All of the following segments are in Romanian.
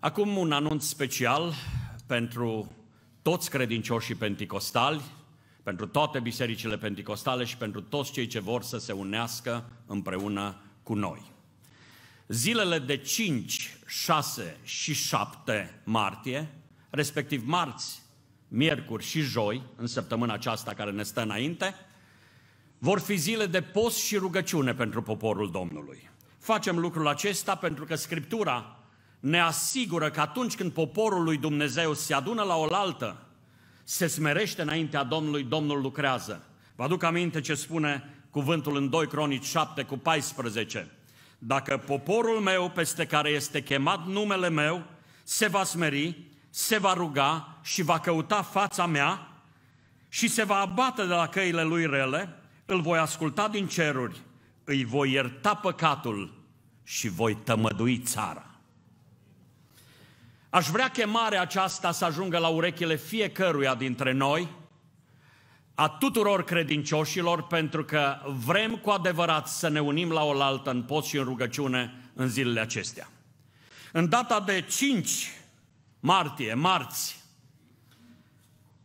Acum un anunț special pentru toți credincioșii penticostali, pentru toate bisericile penticostale și pentru toți cei ce vor să se unească împreună cu noi. Zilele de 5, 6 și 7 martie, respectiv marți, miercuri și joi, în săptămâna aceasta care ne stă înainte, vor fi zile de post și rugăciune pentru poporul Domnului. Facem lucrul acesta pentru că Scriptura ne asigură că atunci când poporul lui Dumnezeu se adună la oaltă, se smerește înaintea Domnului, Domnul lucrează. Vă aduc aminte ce spune cuvântul în 2 Cronici 7 cu 14. Dacă poporul meu peste care este chemat numele meu se va smeri, se va ruga și va căuta fața mea și se va abate de la căile lui rele, îl voi asculta din ceruri, îi voi ierta păcatul și voi tămădui țara. Aș vrea chemarea aceasta să ajungă la urechile fiecăruia dintre noi, a tuturor credincioșilor, pentru că vrem cu adevărat să ne unim la oaltă în post și în rugăciune în zilele acestea. În data de 5 martie, marți,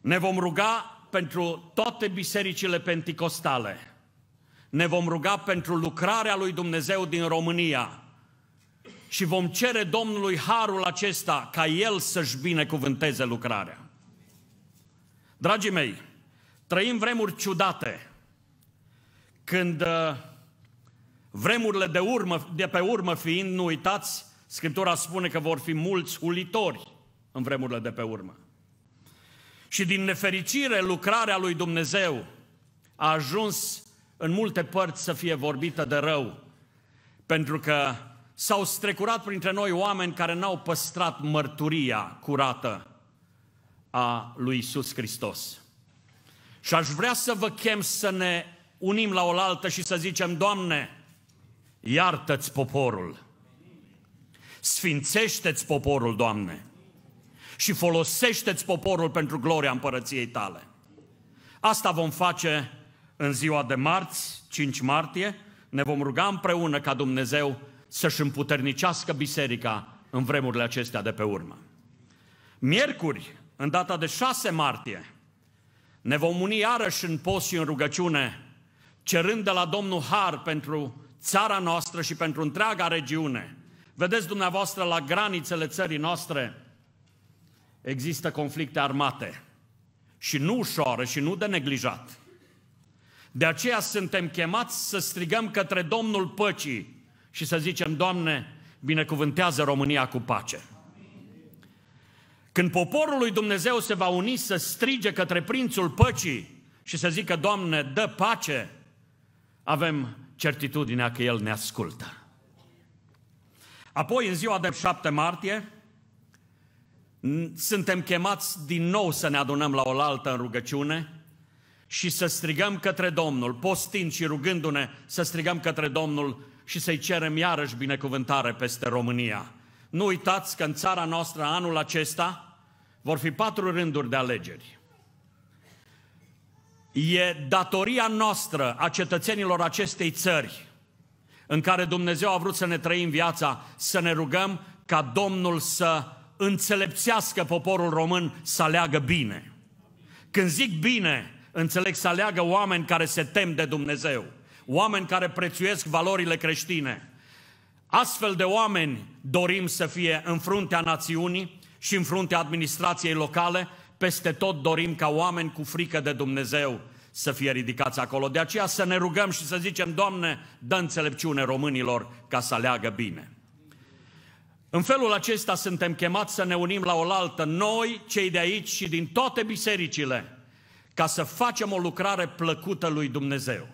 ne vom ruga pentru toate bisericile penticostale. Ne vom ruga pentru lucrarea lui Dumnezeu din România, și vom cere Domnului harul acesta ca El să-și binecuvânteze lucrarea. Dragii mei, trăim vremuri ciudate când uh, vremurile de, urmă, de pe urmă fiind, nu uitați, Scriptura spune că vor fi mulți ulitori în vremurile de pe urmă. Și din nefericire, lucrarea lui Dumnezeu a ajuns în multe părți să fie vorbită de rău, pentru că s-au strecurat printre noi oameni care n-au păstrat mărturia curată a lui Isus Hristos. Și aș vrea să vă chem să ne unim la oaltă și să zicem, Doamne, iartă-ți poporul. Sfințește-ți poporul, Doamne. Și folosește-ți poporul pentru gloria împărăției tale. Asta vom face în ziua de marți, 5 martie. Ne vom ruga împreună ca Dumnezeu să-și împuternicească biserica în vremurile acestea de pe urmă. Miercuri, în data de 6 martie, ne vom uni iarăși în post și în rugăciune, cerând de la Domnul Har pentru țara noastră și pentru întreaga regiune. Vedeți dumneavoastră, la granițele țării noastre există conflicte armate și nu ușoare și nu de neglijat. De aceea suntem chemați să strigăm către Domnul Păcii, și să zicem, Doamne, binecuvântează România cu pace. Când poporul lui Dumnezeu se va uni să strige către Prințul Păcii și să zică, Doamne, dă pace, avem certitudinea că El ne ascultă. Apoi, în ziua de 7 martie, suntem chemați din nou să ne adunăm la oaltă în rugăciune și să strigăm către Domnul, postind și rugându-ne să strigăm către Domnul și să-i cerem iarăși binecuvântare peste România. Nu uitați că în țara noastră anul acesta vor fi patru rânduri de alegeri. E datoria noastră a cetățenilor acestei țări în care Dumnezeu a vrut să ne trăim viața, să ne rugăm ca Domnul să înțelepțească poporul român să aleagă bine. Când zic bine, înțeleg să aleagă oameni care se tem de Dumnezeu oameni care prețuiesc valorile creștine. Astfel de oameni dorim să fie în fruntea națiunii și în fruntea administrației locale, peste tot dorim ca oameni cu frică de Dumnezeu să fie ridicați acolo. De aceea să ne rugăm și să zicem, Doamne, dă înțelepciune românilor ca să aleagă bine. În felul acesta suntem chemați să ne unim la oaltă, noi, cei de aici și din toate bisericile, ca să facem o lucrare plăcută lui Dumnezeu.